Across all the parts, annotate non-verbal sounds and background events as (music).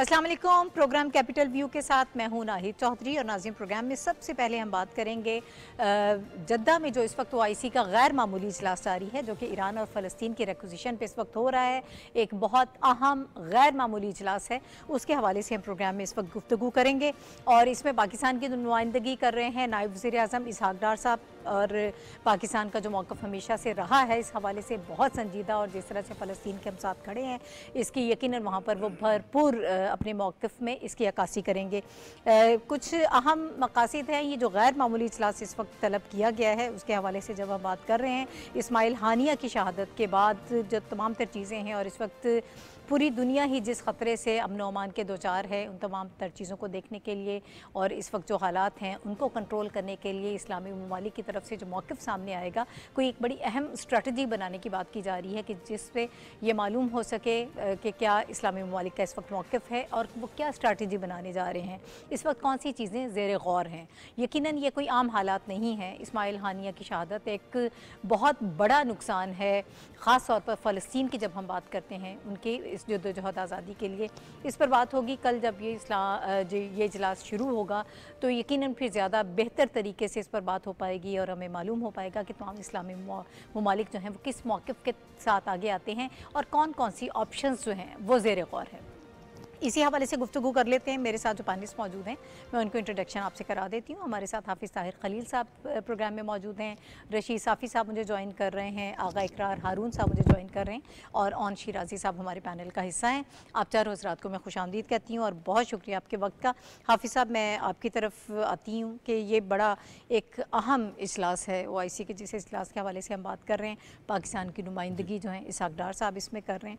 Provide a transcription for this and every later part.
अस्सलाम वालेकुम programme capital view के साथ मैं हूं नाहिद चौधरी और नाजिम प्रोग्राम में सबसे पहले हम बात करेंगे जद्दा में जो इस वक्त ओ आई सी का गैर मामूली इजलास जारी है जो कि ईरान और फ़लस्तीन की रेकोजिशन पर इस वक्त हो रहा है एक बहुत अहम गैर मामूली इजलास है उसके हवाले से हम प्रोग्राम में इस वक्त गुफ्तु करेंगे और इसमें पाकिस्तान की नुमाइंदगी कर रहे हैं नायब वज़ी अजम इसहाकडार साहब और पाकिस्तान का जो मौक़ हमेशा से रहा है इस हवाले से बहुत संजीदा और जिस तरह से फ़लस्तीन के हम साथ खड़े हैं इसकी यकीन वहाँ पर वो भरपूर अपने मौक़ में इसकी अक्सी करेंगे कुछ अहम मकासद हैं ये जो गैर मामूली अजलास इस वक्त तलब किया गया है उसके हवाले से जब हम बात कर रहे हैं इसमाइल हानिया की शहादत के बाद जो तमाम तर चीज़ें हैं और इस वक्त पूरी दुनिया ही जिस ख़तरे से अमन अमान के दो चार है उन तमाम तर चीज़ों को देखने के लिए और इस वक्त जो हालात हैं उनको कंट्रोल करने के लिए इस्लामी ममालिक की तरफ से जो मौक़ सामने आएगा कोई एक बड़ी अहम स्ट्रेटजी बनाने की बात की जा रही है कि जिस पे ये मालूम हो सके कि क्या इस्लामी ममालिक का इस वक्त मौक़ है और वो क्या स्ट्रेटी बनाने जा रहे हैं इस वक्त कौन सी चीज़ें ज़ेर गौर हैं यकीन ये कोई आम हालात नहीं हैं इसमाइल हानिया की शहादत एक बहुत बड़ा नुकसान है ख़ास तौर पर फ़लस्तीन की जब हम बात करते हैं उनके इस जदोजहद आज़ादी के लिए इस पर बात होगी कल जब ये इस्ला ये इजलास शुरू होगा तो यकीन फिर ज़्यादा बेहतर तरीके से इस पर बात हो पाएगी और हमें मालूम हो पाएगा कि तमाम इस्लामी ममालिक जो हैं वो किस मौक़ के साथ आगे आते हैं और कौन कौन सी ऑप्शन जो हैं वो जेर गौर है इसी हवाले से गुफ्तु कर लेते हैं मेरे साथ जो पानिस मौजूद हैं मैं उनको इंट्रोडक्शन आपसे करा देती हूँ हमारे साथ हाफिज़ ताहिर खलील साहब प्रोग्राम में मौजूद हैं रशीद साफ़ी साहब मुझे ज्वाइन कर रहे हैं आगा इकरार हारून साहब मुझे ज्वाइन कर रहे हैं और ऑन शिराजी साहब हमारे पैनल का हिस्सा हैं आप चारों हजरात को मैं खुश आमदीद कहती हूँ और बहुत शुक्रिया आपके वक्त का हाफिज़ साहब मैं आपकी तरफ आती हूँ कि ये बड़ा एक अहम अजलास है ओ आई सी के जिस अजलास के हवाले से हम बात कर रहे हैं पाकिस्तान की नुमाइंदगी जो है इसाकडार साहब इसमें कर रहे हैं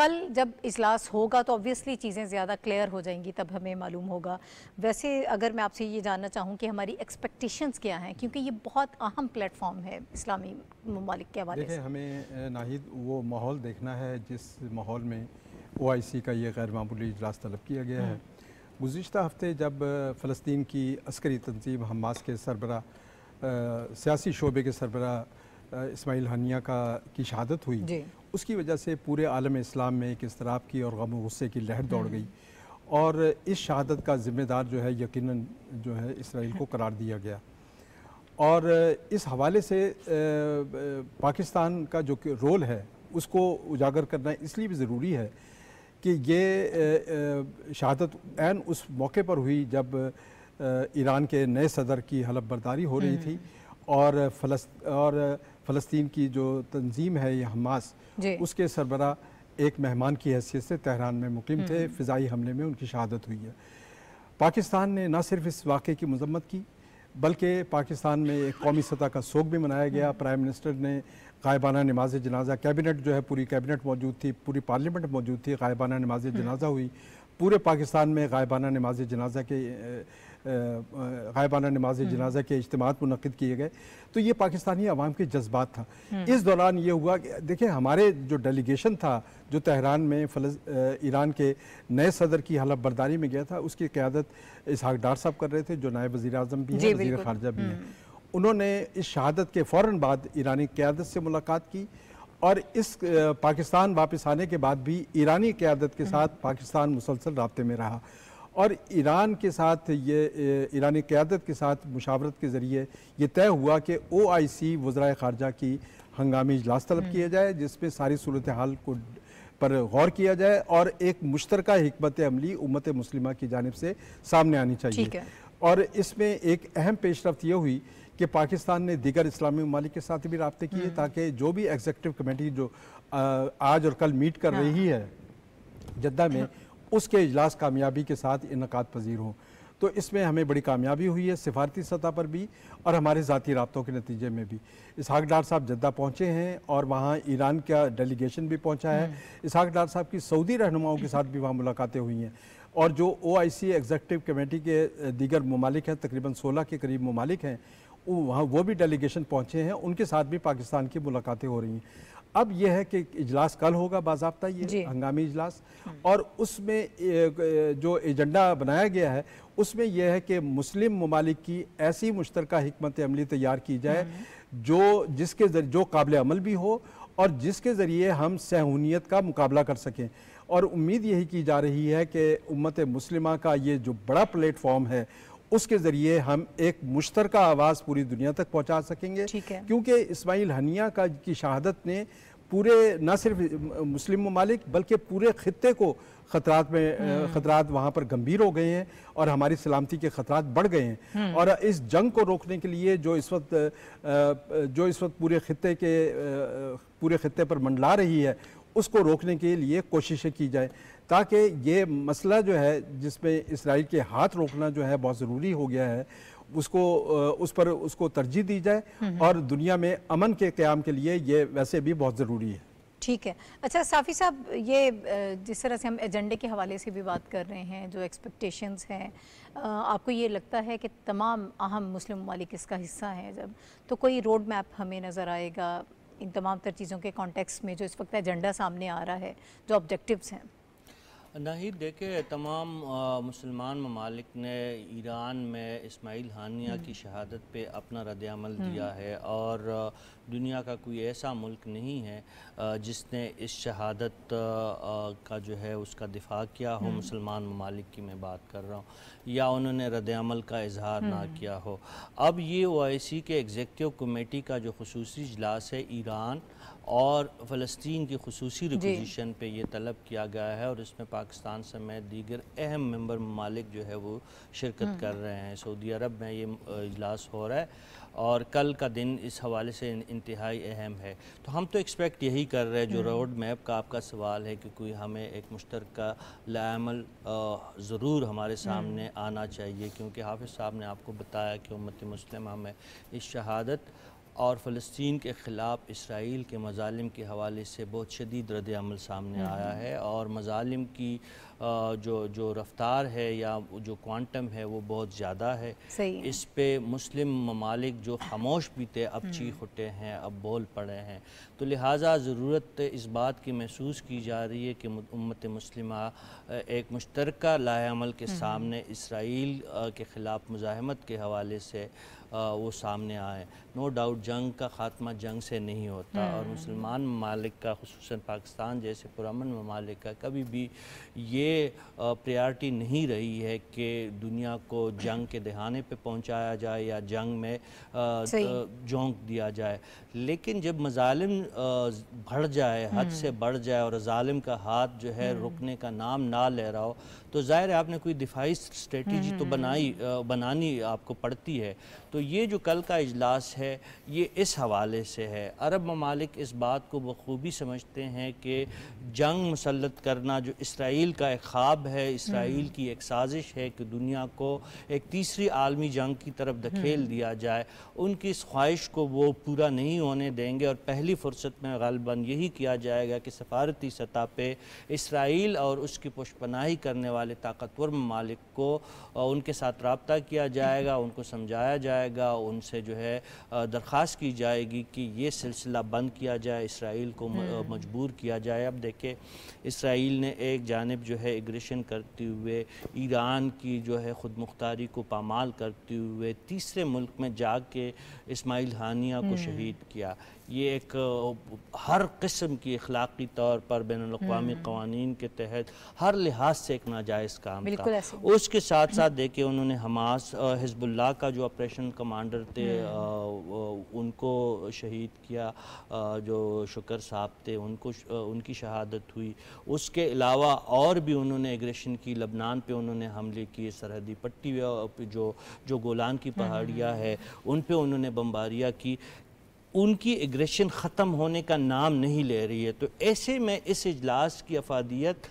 कल जब इजलास होगा तो ऑब्वियसली चीज़ें ज़्यादा क्लियर हो जाएंगी तब हमें मालूम होगा वैसे अगर मैं आपसे ये जानना चाहूँ कि हमारी एक्सपेक्टेशंस क्या हैं क्योंकि ये बहुत अहम प्लेटफॉर्म है इस्लामी ममालिक के हवाले से हमें नाहिद वो माहौल देखना है जिस माहौल में ओ आई सी का ये गैर मामूली इजलास तलब किया गया है हम्म। गुज्त हफ्ते जब फ़लस्तीन की अस्करी तनजीम हमास के सरबरा सियासी शोबे के सरबरा इसमाइल हनिया का की शहादत हुई उसकी वजह से पूरे आलम इस्लाम में एक इसतराब की और गम गुस्से की लहर दौड़ हम्म। गई और इस शहादत का ज़िम्मेदार जो है यकीनन जो है इसराइल को करार दिया गया और इस हवाले से पाकिस्तान का जो रोल है उसको उजागर करना इसलिए भी ज़रूरी है कि ये शहादत एन उस मौके पर हुई जब ईरान के नए सदर की हलफ बर्दारी हो रही हम्म। थी और फलस्त और फ़लस्तीन की जो तंजीम है ये हमास उसके सरबरा एक मेहमान की हैसियत से तहरान में मुकम थे हम्म। फ़िज़ाई हमले में उनकी शहादत हुई है पाकिस्तान ने ना सिर्फ इस वाक़े की मजम्मत की बल्कि पाकिस्तान में एक कौमी सतह का सोग भी मनाया गया हम्म। प्राइम मिनिस्टर ने गायबाना नमाज जनाजा कैबिनेट जो है पूरी कैबिनेट मौजूद थी पूरी पार्लियामेंट मौजूद थी गायबाना नमाज जनाजा हुई पूरे पाकिस्तान में गायबाना नमाज जनाजा के गायबाना नमाज हम्म। जनाजा के इज्तमात मनद किए गए तो ये पाकिस्तानी अवाम के जज्बात था हम्म। इस दौरान ये हुआ कि देखिए हमारे जो डेलीगेशन था जो तहरान में फल ईरान के नए सदर की हलफ बरदारी में गया था उसकी क्यादत इसहाक डार साहब कर रहे थे जो नायब वजी अजम भी हैं वजी खारजा भी हैं हम्म। उन्होंने इस शहादत के फ़ौर बाद ईरानी क्यादत से मुलाकात की और इस पाकिस्तान वापस आने के बाद भी ईरानी क्यादत के साथ पाकिस्तान मुसलसल रबते में रहा और ईरान के साथ ये ईरानी क़्यादत के साथ मुशावरत के ज़रिए ये तय हुआ कि ओ आई सी वज्राय खारजा की हंगामी इजलास तलब हम्म। किया जाए जिसमें सारी सूरत हाल को पर गौर किया जाए और एक मुश्तरक हमत अमली उम्मत मुस्लिमा की जानब से सामने आनी चाहिए और इसमें एक अहम पेशरफ ये हुई कि पाकिस्तान ने दीगर इस्लामी ममालिक के साथ भी रबते किए हम्म। ताकि जो भी एग्जेक्टिव कमेटी जो आज और कल मीट कर हाँ। रही है जद्दा में हाँ। उसके अजलास कामयाबी के साथ इनका पजीर हों तो इसमें हमें बड़ी कामयाबी हुई है सिफारती सतह पर भी और हमारे ज़ाती रबतों के नतीजे में भी इसहाक डार साहब जद्दा पहुँचे हैं और वहाँ ईरान का डेलीगेशन भी पहुँचा है हम्म। इसहाक डार साहब की सऊदी रहनुमाओं के साथ भी वहाँ मुलाकातें हुई हैं और जो ओ आई सी एग्जेक्टिव कमेटी के दीगर ममालिक हैं तकरीबन सोलह के करीब ममालिक हैं वहाँ वो भी डेलीगेशन पहुँचे हैं उनके साथ भी पाकिस्तान की मुलाकातें हो रही हैं अब यह है कि इजलास कल होगा बाबा ये हंगामी इजलास और उसमें जो एजेंडा बनाया गया है उसमें यह है कि मुस्लिम ममालिक की ऐसी मुश्तरक हमत अमली तैयार की जाए हम्म। जो जिसके जो काबिल अमल भी हो और जिसके ज़रिए हम सहूनीत का मुकाबला कर सकें और उम्मीद यही की जा रही है कि उम्मत मुस्लिमा का ये जो बड़ा प्लेटफॉर्म है उसके ज़रिए हम एक मुश्तर आवाज़ पूरी दुनिया तक पहुँचा सकेंगे क्योंकि इसमाइल हनिया का की शहादत ने पूरे न सिर्फ मुस्लिम ममालिक बल्कि पूरे ख़त्े को खतरात में हम्म। खतरात वहाँ पर गंभीर हो गए हैं और हमारी सलामती के खतरात बढ़ गए हैं हम्म। और इस जंग को रोकने के लिए जो इस वक्त जो इस वक्त पूरे खत्े के पूरे खत्े पर मंडला रही है उसको रोकने के लिए कोशिशें की जाए ताकि ये मसला जो है जिसमें इसराइल के हाथ रोकना जो है बहुत ज़रूरी हो गया है उसको उस पर उसको तरजीह दी जाए हम्म। और दुनिया में अमन के क्याम के लिए ये वैसे भी बहुत ज़रूरी है ठीक है अच्छा साफ़ी साहब ये जिस तरह से हम एजेंडे के हवाले से भी बात कर रहे हैं जो एक्सपेक्टेशंस हैं आपको ये लगता है कि तमाम अहम मुस्लिम ममालिक इसका हिस्सा हैं जब तो कोई रोड मैप हमें नज़र आएगा इन तमाम तर चीज़ों के कॉन्टेक्स्ट में जो इस वक्त एजेंडा सामने आ रहा है जो ऑब्जेक्टिव्स हैं नहीं देखे तमाम मुसलमान ममालिक ने ईरान में इसमाइल हानिया की शहादत पे अपना रद्दमल हम्म। दिया है और दुनिया का कोई ऐसा मुल्क नहीं है जिसने इस शहादत का जो है उसका दिफा किया हो हम्म। मुसलमान ममालिक की मैं बात कर रहा हूँ या उन्होंने रद्दमल का इजहार ना हम्म। किया हो अब ये ओ आई सी के एग्जेक्टिव कमेटी का जो खसूस इजलास है ईरान और फ़लस्तीन की खसूसी रिपोजिशन पर यह तलब किया गया है और इसमें पाकिस्तान समेत दीगर अहम मेंबर ममालिक जो है वो शिरकत हम्म। कर रहे हैं सऊदी अरब में ये इजलास हो रहा है और कल का दिन इस हवाले से इंतहाई अहम है तो हम तो एक्सपेक्ट यही कर रहे हैं जो रोड हम्म। मैप का आपका सवाल है कि कोई हमें एक मुश्तर लामल ज़रूर हमारे हम्म। सामने आना चाहिए क्योंकि हाफिज़ साहब ने आपको बताया कि उम्मत मुस्लिम हमें इस शहादत और फ़लस्तीन के ख़िलाफ़ इसराइल के मजालिम के हवाले से बहुत शदीद रद्दमल सामने हम्म। आया है और मजालिम की जो जो रफ्तार है या जो क्वांटम है वो बहुत ज़्यादा है इस पर मुस्लिम ममालिक जो खामोश भी थे अब हम्म। चीख उठे हैं अब बोल पड़े हैं तो लिहाजा ज़रूरत इस बात की महसूस की जा रही है कि उम्मत मुस्लिम एक मुश्तरक लाल के हम्म। सामने इसराइल के ख़िलाफ़ मुजामत के हवाले से वो सामने आए नो डाउट जंग का खात्मा जंग से नहीं होता और हम्म। मुसलमान ममालिक का खसूस पाकिस्तान जैसे पुरान ममालिक का कभी भी ये प्रायोरिटी नहीं रही है कि दुनिया को जंग के दहाने पे पहुंचाया जाए या जंग में झोंक दिया जाए लेकिन जब मजालिम बढ़ जाए हद हम्म। से बढ़ जाए और जालिम का हाथ जो है हम्म। रुकने का नाम ना ले रहा हो तो ज़ाहिर है आपने कोई दिफाई स्ट्रेटी तो बनाई बनानी आपको पड़ती है तो ये जो कल का इजलास है है ये इस हवाले से है अरब ममालिक इस बात को बखूबी समझते हैं कि जंग मुसलत करना जो इसराइल का एक ख्वाब है इसराइल हम्म। की एक साजिश है कि दुनिया को एक तीसरी आलमी जंग की तरफ धकेल हम्म। दिया जाए उनकी इस ख्वाहिश को वो पूरा नहीं होने देंगे और पहली फुर्सत में गलबन यही किया जाएगा कि सफारती सतह पर इसराइल और उसकी पुष्पनाही करने वाले ताकतवर ममालिक को उनके साथ रबता किया जाएगा उनको समझाया जाएगा उनसे जो है दरख्वास्त की जाएगी कि ये सिलसिला बंद किया जाए इसराइल को हम्म। मजबूर किया जाए अब देखें इसराइल ने एक जानब जो है एग्रेशन करते हुए ईरान की जो है ख़ुद मुख्तारी को पामाल करते हुए तीसरे मुल्क में जा के इसमाइल हानिया को हम्म। शहीद किया ये एक हर किस्म की अखलाकी तौर पर बैन अवी हम्म। कवानीन के तहत हर लिहाज से एक नाजायज़ काम था उसके साथ साथ देखे उन्होंने हमास हिजबुल्ला का जो ऑपरेशन कमांडर थे आ, हम्म। उनको शहीद किया आ, जो शुक्र साहब थे उनको उनकी शहादत हुई उसके अलावा और भी उन्होंने एग्रेशन की लबनान पे उन्होंने हमले किए सरहदी पट्टी जो जो गोलान की हम्म, पहाड़ियाँ है उन पर उन्होंने बम्बारियाँ की उनकी एग्रेशन ख़त्म होने का नाम नहीं ले रही है तो ऐसे में इस अजलास की अफादियत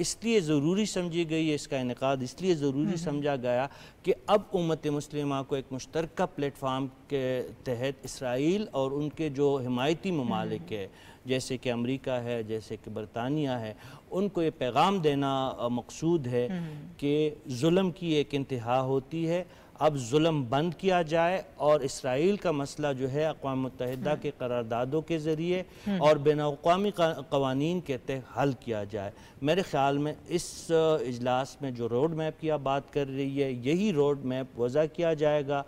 इसलिए ज़रूरी समझी गई है इसका इनका इसलिए ज़रूरी हम्म। समझा गया कि अब उमत मुस्लिम को एक मुश्तरक प्लेटफार्म के तहत इसराइल और उनके जो हमायती ममालिक हम्म। है जैसे कि अमेरिका है जैसे कि बरतानिया है उनको ये पैगाम देना मकसूद है हम्म। कि म की एक इंतहा होती है अब जुल्म बंद किया जाए और इसराइल का मसला जो है अकवा मुतहदा के करारदादों के ज़रिए हम्म। और बैन अवी कवानीन के तहत हल किया जाए मेरे ख्याल में इस इजलास में जो रोड मैप की आप बात कर रही है यही रोड मैप वज़ा किया जाएगा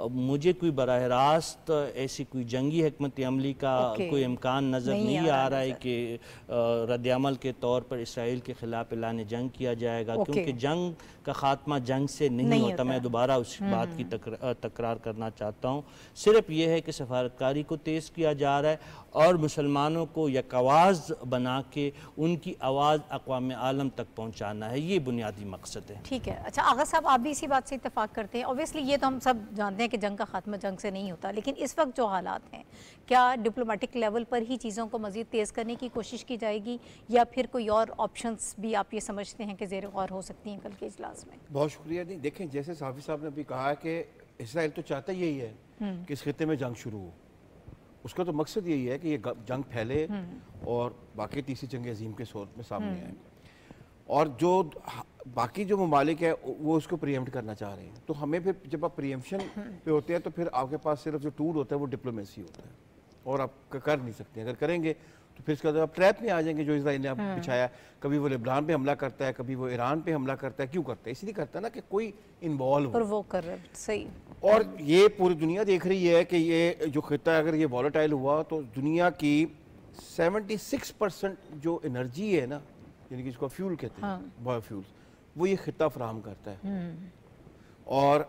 मुझे कोई बरह रास्त ऐसी कोई जंगी हकमत अमली का okay. कोई इम्कान नज़र नहीं, नहीं आ रहा है कि रद्दमल के तौर पर इसराइल के ख़िलाफ़ एलान जंग किया जाएगा okay. क्योंकि जंग का ख़ात्मा जंग से नहीं, नहीं होता मैं दोबारा उस हम्म, बात हम्म, की हम्म। तकरार करना चाहता हूँ सिर्फ ये है कि सफारतकारी को तेज़ किया जा रहा है और मुसलमानों को यकवाज बना के उनकी आवाज़ अकवाम आलम तक पहुँचाना है ये बुनियादी मकसद है ठीक है अच्छा आगा साहब आप भी इसी बात से इतफाक़ करते हैं ओबियसली ये तो हम सब जानते हैं हैं कि जंग का खात्मा जंग से नहीं होता लेकिन इस वक्त जो हालात हैं क्या डिप्लोमेटिक लेवल पर ही चीज़ों को मज़ीद तेज़ करने की कोशिश की जाएगी या फिर कोई और ऑप्शन भी आप ये समझते हैं कि जेर गौर हो सकती हैं कल के इजलास में बहुत शुक्रिया नहीं देखें जैसे साफी साहब ने अभी कहा कि इसराइल तो चाहता यही है हम्म। कि इस खत्े में जंग शुरू हो उसका तो मकसद यही है कि ये जंग फैले हम्म। और बाकी तीसरी जंग अजीम के सोच में सामने हम्म। आए और जो बाकी जो ममालिक है वो उसको प्रियम्प्ट करना चाह रहे हैं तो हमें फिर जब आप प्रियम्पन पे होते हैं तो फिर आपके पास सिर्फ जो टूल होता है वो डिप्लोमेसी होता है और आप कर नहीं सकते अगर करेंगे तो फिर इसके बाद आप ट्रैप में आ जाएंगे जो इसराइल ने आप हम्म। बिछाया कभी वो लिब्रान पे हमला करता है कभी वो ईरान पे हमला करता है क्यों करता है इसलिए करता है ना कि कोई इन्वॉल्व और वो कर रहा सही और ये पूरी दुनिया देख रही है कि ये जो खत्ता अगर ये वॉलेटाइल हुआ तो दुनिया की सिक्स परसेंट जो एनर्जी है ना यानी कि इसको फ्यूल कहते हैं हाँ। बायोफ्यूल्स वो ये खिता फ्राहम करता है हम्म। और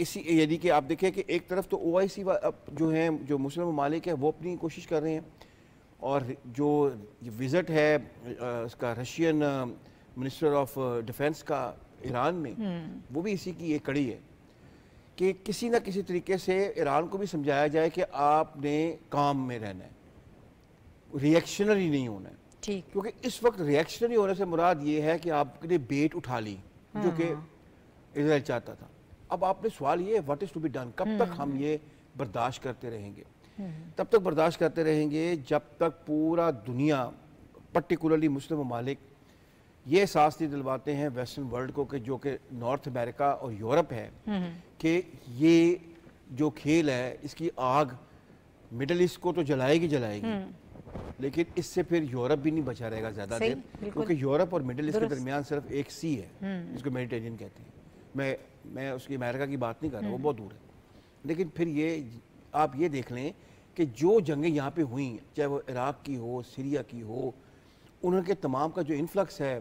इसी यदि कि आप देखें कि एक तरफ तो ओ आई सी जो हैं जो मुस्लिम ममालिक हैं वो अपनी कोशिश कर रहे हैं और जो विज़िट है उसका रशियन मिनिस्टर ऑफ डिफेंस का ईरान में हम्म। वो भी इसी की एक कड़ी है कि किसी ना किसी तरीके से ईरान को भी समझाया जाए कि आपने काम में रहना है रिएक्शनरी नहीं होना है ठीक क्योंकि इस वक्त रिएक्शनरी होने से मुराद ये है कि आपने बेट उठा ली जो हाँ, कि इसराइल हाँ। चाहता था अब आपने सवाल ये what is to be done कब तक हम हम्म। ये बर्दाश्त करते रहेंगे हम्म। तब तक बर्दाश्त करते रहेंगे जब तक पूरा दुनिया पर्टिकुलरली मुस्लिम ममालिक ये एहसास नहीं दिलवाते हैं वेस्टर्न वर्ल्ड को कि जो कि नॉर्थ अमेरिका और यूरोप है हम्म, कि ये जो खेल है इसकी आग मिडल ईस्ट को तो जलाएगी जलाएगी लेकिन इससे फिर यूरोप भी नहीं बचा रहेगा ज़्यादा देर क्योंकि यूरोप और मिडिल ईस्ट के दरमियान सिर्फ एक सी है हम्म। जिसको मेडिटेरियन कहते हैं मैं मैं उसकी अमेरिका की बात नहीं कर रहा वो हम्म। बहुत दूर है लेकिन फिर ये आप ये देख लें कि जो जंगें यहाँ पे हुई चाहे वो इराक़ की हो सीरिया की हो उनके तमाम का जो इन्फ्लक्स है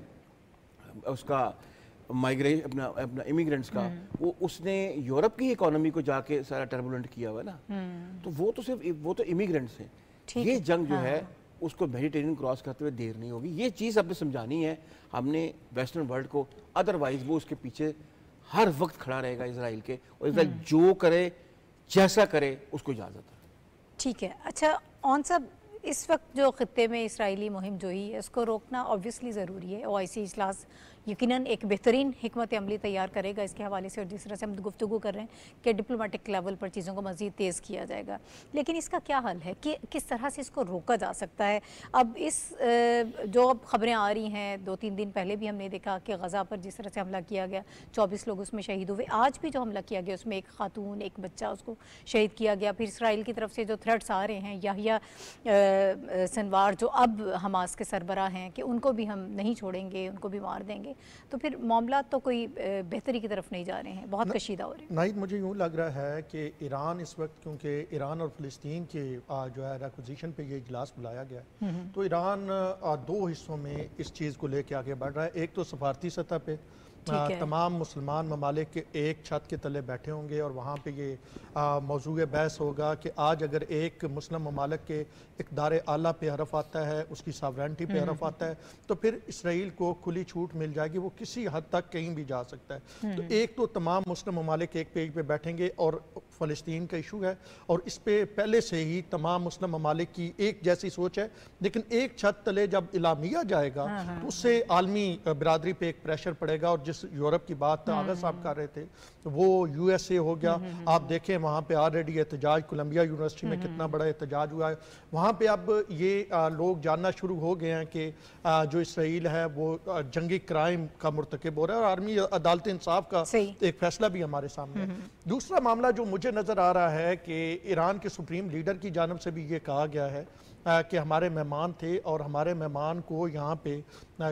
उसका माइग्रेशन अपना अपना इमिग्रेंट्स का हम्म। वो उसने यूरोप की इकोनॉमी को जाके सारा टर्बुलेंट किया हुआ ना तो वो तो सिर्फ वो तो इमिग्रेंट्स हैं ये जंग जो है हाँ। उसको मेडिटेरियन क्रॉस करते हुए देर नहीं होगी ये चीज़ आपने समझानी है हमने वेस्टर्न वर्ल्ड को अदरवाइज वो उसके पीछे हर वक्त खड़ा रहेगा इसराइल के और इसराइल हम्म। जो करे जैसा करे उसको इजाज़त है ठीक है अच्छा ऑन सब इस वक्त जो ख़त्े में इसराइली मुहिम जो ही है उसको रोकना ऑब्वियसली ज़रूरी है ओ आई सी इजलास यकीन एक बेहतरीन हमत अमली तैयार करेगा इसके हवाले से और जिस तरह से हम गुफ्तु कर रहे हैं कि डिप्लोमेटिक लेवल पर चीज़ों को मज़ीद तेज़ किया जाएगा लेकिन इसका क्या हल है कि किस तरह से इसको रोका जा सकता है अब इस जो अब खबरें आ रही हैं दो तीन दिन पहले भी हमने देखा कि गज़ा पर जिस तरह से हमला किया गया चौबीस लोग उसमें शहीद हुए आज भी जो हमला किया गया उसमें एक खातून एक बच्चा उसको शहीद किया गया फिर इसराइल की तरफ से जो थ्रेट्स आ रहे हैं या सनवार जो अब हमास के सरबरा हैं कि उनको भी हम नहीं छोड़ेंगे उनको भी मार देंगे जाएंगे तो फिर मामला तो कोई बेहतरी की तरफ नहीं जा रहे हैं बहुत कशीदा हो रहे हैं नाहिद मुझे यूँ लग रहा है कि ईरान इस वक्त क्योंकि ईरान और फ़लस्तीन के जो है रेकोजिशन पर यह इजलास बुलाया गया है हम्म, हम्म। तो ईरान दो हिस्सों में इस चीज़ को लेकर आगे बढ़ रहा है एक तो सफारती सतह पर तमाम मुसलमान ममालिक के एक छत के तले बैठे होंगे और वहाँ पर ये मौजू बहस होगा कि आज अगर एक मुस्लिम ममालक के इकदार आला पे हरफ आता है उसकी सावरेंटी पे हरफ हम्म। आता है तो फिर इसराइल को खुली छूट मिल जाएगी वो किसी हद तक कहीं भी जा सकता है तो हम्म। एक तो तमाम मुस्लिम ममालिक एक पेज पे बैठेंगे और फ़लस्तीन का इशू है और इस पर पहले से ही तमाम मुस्लिम ममालिक की एक जैसी सोच है लेकिन एक छत तले जब इलामिया जाएगा हाँ, हाँ। तो उससे आलमी बरदरी पर एक प्रेशर पड़ेगा और जिस जिस यूरोप की बात आगर साहब कर रहे थे तो वो यूएसए हो गया हम्म, हम्म, आप हम्म। देखें वहाँ पे ऑलरेडी एहतजाज कोलंबिया यूनिवर्सिटी में कितना बड़ा एहतजाज हुआ है वहाँ पे अब ये आ, लोग जानना शुरू हो गए हैं कि जो इसराइल है वो जंगी क्राइम का मरतकब हो रहा है और आर्मी अदालत इंसाफ का एक फैसला भी हमारे सामने है दूसरा मामला जो मुझे नज़र आ रहा है कि ईरान के सुप्रीम लीडर की जानब से भी ये कहा गया है कि हमारे मेहमान थे और हमारे मेहमान को यहाँ पे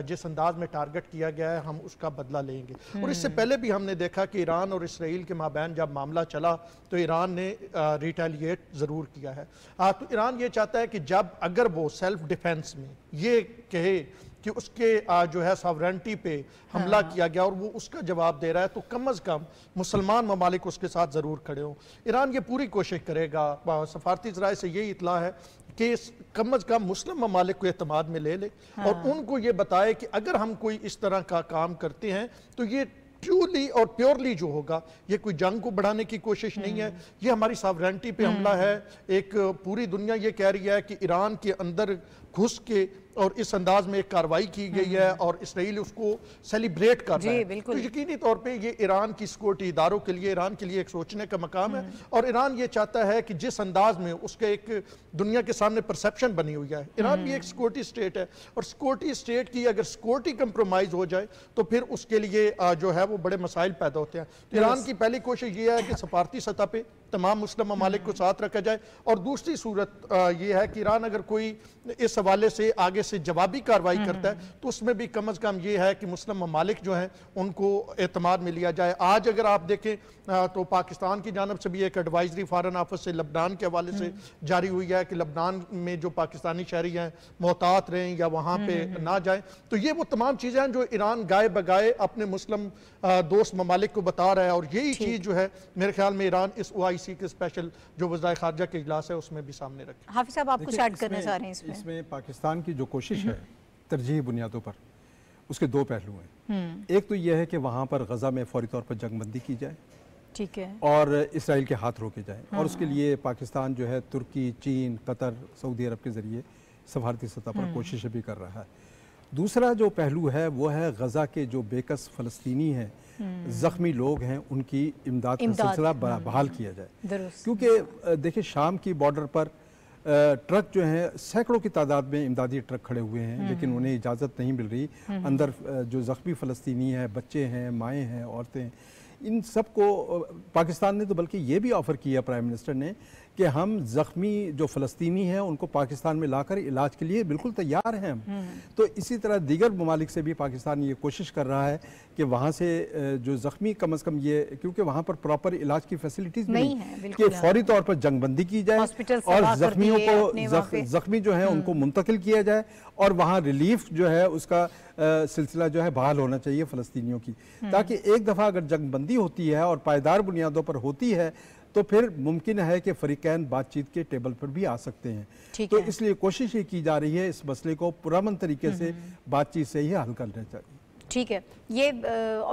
जिस अंदाज में टारगेट किया गया है हम उसका बदला लेंगे और इससे हम्म। पहले भी हमने देखा कि ईरान और इसराइल के माबैन जब मामला चला तो ईरान ने रिटेलिएट ज़रूर किया है आ, तो ईरान ये चाहता है कि जब अगर वो सेल्फ डिफेंस में ये कहे कि उसके जो है सावरेंटी पे हमला हाँ। किया गया और वो उसका जवाब दे रहा है तो कम अज़ कम मुसलमान ममालिक उसके साथ ज़रूर खड़े हों ईरान ये पूरी कोशिश करेगा सफारती जराए से यही इतला है कि कम अज कम मुस्लिम ममालिक को अहतमाद में ले ले हाँ। और उनको ये बताए कि अगर हम कोई इस तरह का काम करते हैं तो ये ट्रूली और प्योरली जो होगा ये कोई जंग को बढ़ाने की कोशिश नहीं है हम्म। ये हमारी सावरेंटी पे हमला हम्म। है एक पूरी दुनिया ये कह रही है कि ईरान के अंदर घुस के और इस अंदाज में एक कार्रवाई की गई है हम्म। और इसराइल उसको सेलिब्रेट कर रहा है तो यकीनी तौर पर ये ईरान की सिक्योरिटी इदारों के लिए ईरान के लिए एक सोचने का मकाम है हम्म। और ईरान ये चाहता है कि जिस अंदाज में उसके एक दुनिया के सामने परसेप्शन बनी हुई है ईरान भी एक हम्म। सिक्योरिटी स्टेट है और सिक्योरिटी स्टेट की अगर सिक्योरिटी कंप्रोमाइज हो जाए तो फिर उसके लिए जो है वो बड़े मसाइल पैदा होते हैं तो ईरान की पहली कोशिश ये है कि सफारती सतह पर तमाम मुस्लिम ममालिक को साथ रखा जाए और दूसरी सूरत यह है कि ईरान अगर कोई इस हवाले से आगे से जवाबी कार्रवाई हम्म, करता है हम्म। तो उसमें भी कम अज़ कम ये है कि मुस्लिम ममालिक जो हैं उनको अतमाद में लिया जाए आज अगर आप देखें तो पाकिस्तान की जानब से भी एक एडवाइजरी फ़ारन ऑफिस से लबनान के हवाले से हम्म। जारी हुई है कि लबनान में जो पाकिस्तानी शहरी हैं मोहतात रहें या वहाँ पर ना जाएँ तो ये वो तमाम चीज़ें हैं जो ईरान गाय बगाए अपने मुस्लिम दोस्त ममालिक को बता रहा है और यही चीज़ जो है मेरे ख्याल में ईरान इस ओ आई सी के स्पेशल जो वजाय खारजा के अजलास है उसमें भी सामने रखे हाफि साहब आप कुछ ऐड करना चाह रहे हैं इसमें इसमें पाकिस्तान की जो कोशिश है हम्म। तरजीह बुनियादों पर उसके दो पहलू हैं हम्म। एक तो यह है कि वहाँ पर गजा में फौरी तौर पर जंगबंदी की जाए ठीक है और इसराइल के हाथ रोके जाए और उसके हाँ। लिए पाकिस्तान जो है तुर्की चीन कतर सऊदी अरब के ज़रिए सफारती सतह पर हम्म। कोशिशें भी कर रहा है दूसरा जो पहलू है वो है गज़ा के जो बेकस फ़लस्तनी हैं हम्म। ज़ख्मी लोग हैं उनकी इमदाद का सिलसिला हम्म। बहाल किया जाए क्योंकि देखिए शाम की बॉर्डर पर ट्रक जो हैं सैकड़ों की तादाद में इमदादी ट्रक खड़े हुए हैं हम्म। लेकिन उन्हें इजाज़त नहीं मिल रही अंदर जो ज़ख्मी फ़लस्तनी हैं बच्चे हैं माएँ हैं औरतें इन सबको पाकिस्तान ने तो बल्कि ये भी ऑफ़र किया प्राइम मिनिस्टर ने कि हम ज़ख्मी जो फ़लस्तीनी हैं उनको पाकिस्तान में लाकर इलाज के लिए बिल्कुल तैयार हैं हम हम्म। तो इसी तरह दीगर ममालिक से भी पाकिस्तान ये कोशिश कर रहा है कि वहाँ से जो ज़ख्मी कम अज़ कम ये क्योंकि वहाँ पर प्रॉपर इलाज की फैसिलिटीज़ नहीं, नहीं है कि फौरी तौर पर जंगबंदी की जाए और ज़ख्मियों को ज़ख्मी जो है हम्म। उनको मुंतकिल किया जाए और वहाँ रिलीफ जो है उसका सिलसिला जो है बहाल होना चाहिए फ़लस्तियों की हम्म। ताकि एक दफ़ा अगर जंगबंदी होती है और पायदार बुनियादों पर होती है तो फिर मुमकिन है कि फरीकैन बातचीत के टेबल पर भी आ सकते हैं तो है। इसलिए कोशिश ये की जा रही है इस मसले को पुरमन तरीके से हम्म, हम्म। बातचीत से ही हल करना चाहिए ठीक है ये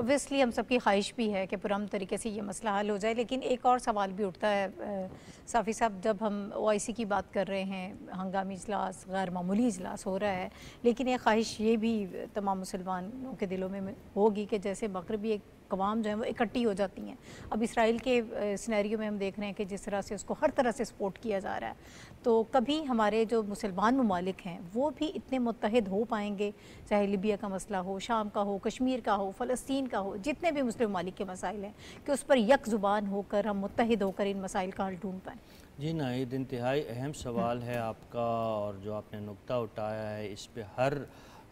ऑब्वियसली हम सबकी ख्वाहिश भी है कि पुरम तरीके से ये मसला हल हो जाए लेकिन एक और सवाल भी उठता है साफ़ी साहब जब हम ओ की बात कर रहे हैं हंगामी इजलास गैर मामूली इजलास हो रहा है लेकिन एक ख्वाहिश ये भी तमाम मुसलमानों के दिलों में होगी कि जैसे बकर भी एक कवाम जो है वो इकट्ठी हो जाती हैं अब इसराइल के सिनेरियो में हम देख रहे हैं कि जिस तरह से उसको हर तरह से सपोर्ट किया जा रहा है तो कभी हमारे जो मुसलमान ममालिक हैं वो भी इतने मुतहद हो पाएंगे चाहे लिबिया का मसला हो शाम का हो कश्मीर का हो फ़लस्तीन का हो जितने भी मुस्लिम ममालिक के मसाइल हैं कि उस पर यक ज़ुबान होकर हम मुतहद होकर इन मसाइल का हल ढूंढ पाएँ जी नाहिद इंतहाई अहम सवाल है आपका और जो आपने नुकता उठाया है इस पर हर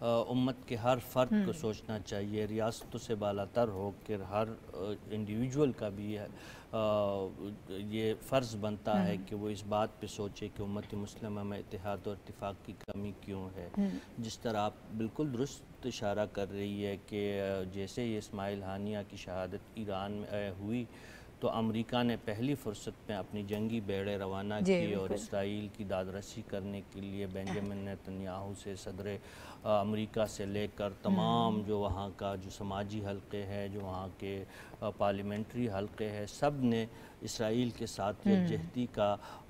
उम्मत के हर फ़र्द को हम्म। सोचना चाहिए रियासतों से बालातर होकर हर इंडिविजुअल का भी है, ये फ़र्ज़ बनता है हम्म। कि वो इस बात पे सोचे कि उम्मत मुस्लिम में इतिहाद और इतफाक़ की कमी क्यों है हम्म। जिस तरह आप बिल्कुल दुरुस्त इशारा कर रही है कि जैसे ये इसमाइल हानिया की शहादत ईरान में हुई तो अमेरिका ने पहली फुर्सत में अपनी जंगी बेड़े रवाना किए और इसराइल की दादरसी करने के लिए बेंजामिन नेतन्याहू से सदर अमेरिका से लेकर तमाम हम्म। जो वहाँ का जो समाजी हलके हैं जो वहाँ के पार्लियामेंट्री हलके हैं सब ने इसराइल के साथ हम्म। जहती का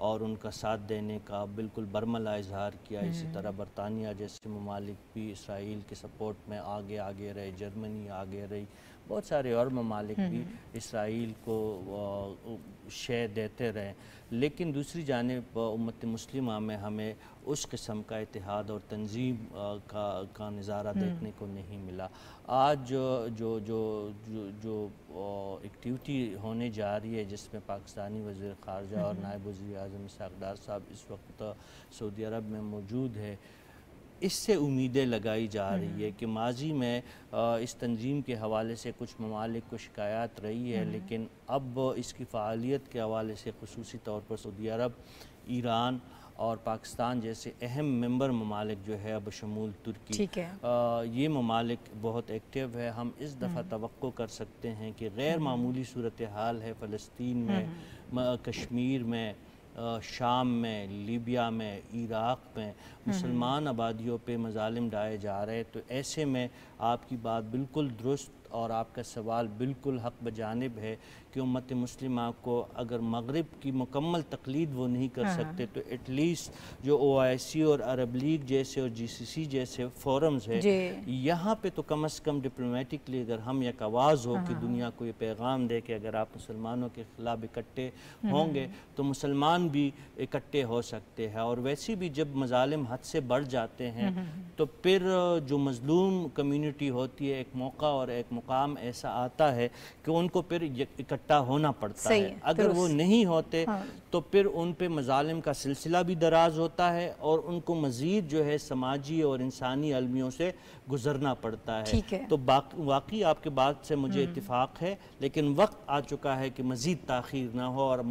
और उनका साथ देने का बिल्कुल बर्मला इजहार किया इसी हम्म। तरह बरतानिया जैसे ममालिक भी इसराइल के सपोर्ट में आगे आगे रहे जर्मनी आगे रही बहुत सारे और ममालिक हम्म, भी हम्म। इसराइल को शय देते रहे लेकिन दूसरी जानब उम्मत मुस्लिम में हमें उस किस्म का इतिहाद और तंजीम का का नज़ारा हम्म। देखने को नहीं मिला आज जो जो जो जो, जो एक्टिविटी होने जा रही है जिसमें पाकिस्तानी वजीर खारजा और नायब वजी अजम साहब इस वक्त सऊदी अरब में मौजूद है इससे उम्मीदें लगाई जा रही है हम्म। कि माजी में इस तंजीम के हवाले से कुछ ममालिक को शिकायत रही है हम्म। लेकिन अब इसकी फ़ालियत के हवाले से खसूस तौर पर सऊदी अरब ईरान और पाकिस्तान जैसे अहम मेंबर ममालिक जो है बशमूल तुर्की ठीक है आ, ये ममालिक बहुत एक्टिव है हम इस दफ़ा तो कर सकते हैं कि गैर मामूली सूरत हाल है फ़लस्तीन में कश्मीर में शाम में लीबिया में इराक़ में मुसलमान हम्म। आबादियों पे मजालिम डाए जा रहे हैं तो ऐसे में आपकी बात बिल्कुल दुरुस्त और आपका सवाल बिल्कुल हक बजानब है कि उम्मत मुस्लिम को अगर मगरब की मुकम्मल तकलीद वो नहीं कर हाँ।, हाँ। सकते तो एटलीस्ट जो ओ आई सी और अरब लीग जैसे और जी सी सी जैसे फोरम्स है यहाँ पे तो कम अज़ कम डिप्लोमेटिकली अगर हम एक आवाज़ हो हाँ। कि हाँ। दुनिया को ये पैगाम दे कि अगर आप मुसलमानों के ख़िलाफ़ इकट्ठे हम्म, हम्म। होंगे तो मुसलमान भी इकट्ठे हो सकते हैं और वैसे भी जब मजालम हद से बढ़ जाते हैं हम्म, तो फिर जो मजलूम कम्यूनिटी होती है एक मौका और एक मुकाम ऐसा आता है कि उनको फिर इकट्ठे इकट्ठा होना पड़ता है, है अगर तो वो नहीं होते हाँ। तो फिर उन पे मजालम का सिलसिला भी दराज होता है और उनको मज़ीद जो है समाजी और इंसानी अलमियों से गुजरना पड़ता है, है। तो वाकई आपके बात से मुझे हम्म। इतफ़ाक़ है लेकिन वक्त आ चुका है कि मज़ीद तखिर ना हो और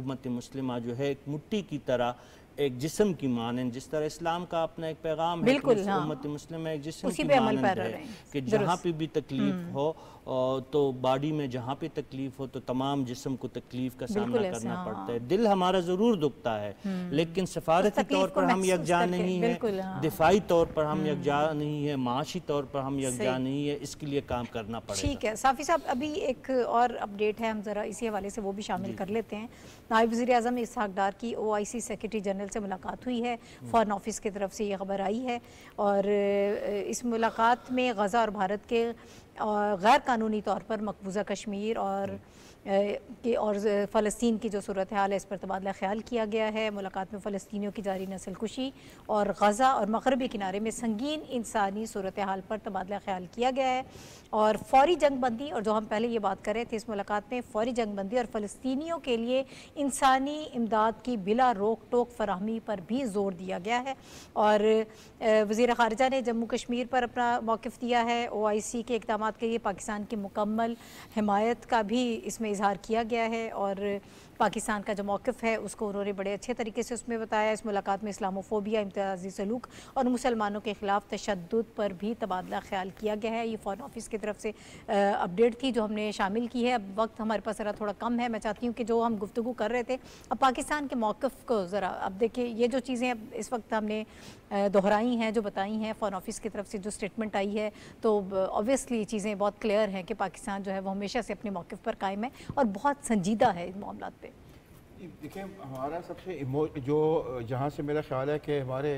उमत मुस्लिम जो है एक मुट्ठी की तरह एक जिसम की माने जिस तरह इस्लाम का अपना एक पैगाम है कि हाँ। मुस्लिम है एक जिसम की मानंद है कि जहाँ पे भी तकलीफ हम्म। हो तो बॉडी में जहाँ पे तकलीफ हो तो तमाम जिस्म को तकलीफ का सामना करना हाँ। पड़ता है दिल हमारा ज़रूर दुखता है हम्म। लेकिन तो सफारती तौर पर हम यकजा नहीं है हाँ। दिफाई तौर पर हम हम्म। यकजा नहीं है माशी तौर पर हम यकजा नहीं है इसके लिए काम करना पड़ेगा ठीक है साफ़ी साहब अभी एक और अपडेट है हम ज़रा इसी हवाले से वो भी शामिल कर लेते हैं नायब वजी अजम इसहाक डार की ओ आई सी सेक्रेटरी जनरल से मुलाकात हुई है फॉरन हम्म। ऑफिस की तरफ से ये खबर आई है और इस मुलाकात में गज़ा और भारत के और गैर कानूनी तौर पर मकबूजा कश्मीर और हम्म। के और फ़लस्तीन की जो सूरत हाल है इस पर तबादला ख्याल किया गया है मुलाकात में फ़लस्तियों की जारी नसलकुशी और गज़ा और मगरबी किनारे में संगीन इंसानी सूरत हाल पर तबादला ख्याल किया गया है और फौरी जंग बंदी और जो हम पहले ये बात कर रहे थे इस मुलाकात में फौरी जंग बंदी और फ़लस्तियों के लिए इंसानी इमदाद की बिला रोक टोक फरहमी पर भी ज़ोर दिया गया है और वज़ी ख़ारजा ने जम्मू कश्मीर पर अपना मौक़ दिया है ओ आई सी के इकदाम बात कही पाकिस्तान की मुकम्मल हमायत का भी इसमें इजहार किया गया है और पाकिस्तान का जो मौक़ है उसको उन्होंने बड़े अच्छे तरीके से उसमें बताया इस मुलाकात में इस्लामोफोबिया इम्तियाजी सलूक और मुसलमानों के ख़िलाफ़ तशद पर भी तबादला ख्याल किया गया है ये फ़ॉरन ऑफिस की तरफ से अपडेट थी जो हमने शामिल की है अब वक्त हमारे पास ज़रा थोड़ा कम है मैं चाहती हूँ कि जो हम गुफ्तु कर रहे थे अब पाकिस्तान के मौक़ को ज़रा अब देखिए ये जो चीज़ें इस वक्त हमने दोहराई हैं जो बताई हैं फ़ॉरन ऑफिस की तरफ से जो स्टेटमेंट आई है तो ऑब्वियसली चीज़ें बहुत क्लियर हैं कि पाकिस्तान जो है वो हमेशा से अपने मौक़ पर कायम है और बहुत संजीदा है इन मामला पर देखिए हमारा सबसे जो जहाँ से मेरा ख्याल है कि हमारे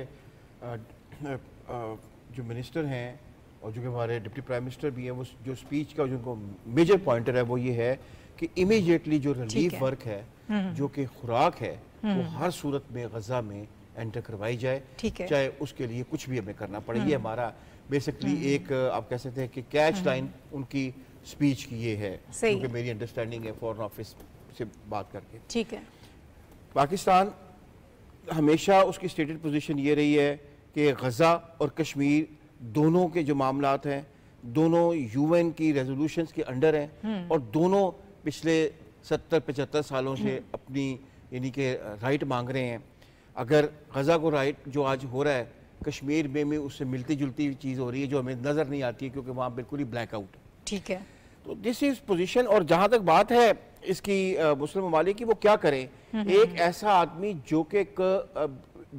जो मिनिस्टर हैं और जो कि हमारे डिप्टी प्राइम मिनिस्टर भी हैं वो जो स्पीच का जो उनको मेजर पॉइंटर है वो ये है कि इमीडिएटली जो रिलीफ वर्क है हम्म। जो कि खुराक है वो हम्म। हर सूरत में गजा में एंटर करवाई जाए चाहे उसके लिए कुछ भी हमें करना पड़े ये हम्म। हमारा बेसिकली एक आप कह सकते हैं कि कैच लाइन उनकी स्पीच की ये है क्योंकि मेरी अंडरस्टैंडिंग है फॉरन ऑफिस से बात करके ठीक है पाकिस्तान हमेशा उसकी स्टेटेड पोजीशन ये रही है कि गज़ा और कश्मीर दोनों के जो मामला हैं दोनों यूएन की रेजोल्यूशंस के अंडर हैं हम्म। और दोनों पिछले सत्तर पचहत्तर सालों से हम्म। अपनी यानी कि राइट मांग रहे हैं अगर गज़ा को राइट जो आज हो रहा है कश्मीर में भी उससे मिलती जुलती हुई चीज़ हो रही है जो हमें नज़र नहीं आती है क्योंकि वहाँ बिल्कुल ही ब्लैक आउट है ठीक है तो दिस इज़ पोजिशन और जहाँ तक बात है इसकी मुस्लिम ममालिक की वो क्या करें एक ऐसा आदमी जो कि एक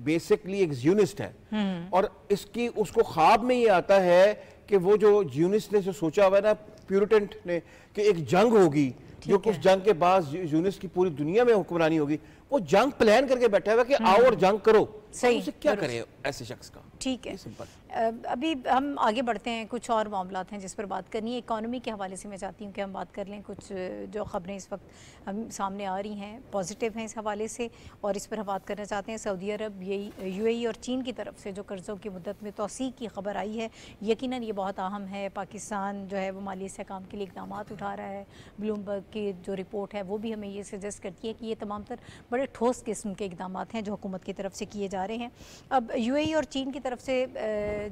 बेसिकली एक ज्यूनिस्ट है हम्म। और इसकी उसको ख्वाब में ये आता है कि वो जो ज्यूनिस्ट ने जो सोचा हुआ है ना प्यूरिटेंट ने कि एक जंग होगी जो उस जंग के बाद यूनिस्ट की पूरी दुनिया में हुक्मरानी होगी वो जंग प्लान करके बैठा हुआ कि आओ और हम्म। जंग करो सही तो क्या करे ऐसे शख्स का ठीक है सिंपल अभी हम आगे बढ़ते हैं कुछ और मामला हैं जिस पर बात करनी है इकानमी के हवाले से मैं चाहती हूँ कि हम बात कर लें कुछ जो ख़बरें इस वक्त हम सामने आ रही हैं पॉजिटिव हैं इस हवाले से और इस पर हम बात करना चाहते हैं सऊदी अरब यही यूएई और चीन की तरफ से जो कर्ज़ों की मदद में तोसी की खबर आई है यकीन ये बहुत अहम है पाकिस्तान जो है वो माली इसकाम के लिए इकदाम उठा रहा है ब्लूमबर्ग की जो रिपोर्ट है वो भी हमें ये सजेस्ट करती है कि ये तमाम तर बड़े ठोस किस्म के इकदाम हैं जो हुकूमत की तरफ से किए जा रहे हैं अब यू और चीन की तरफ से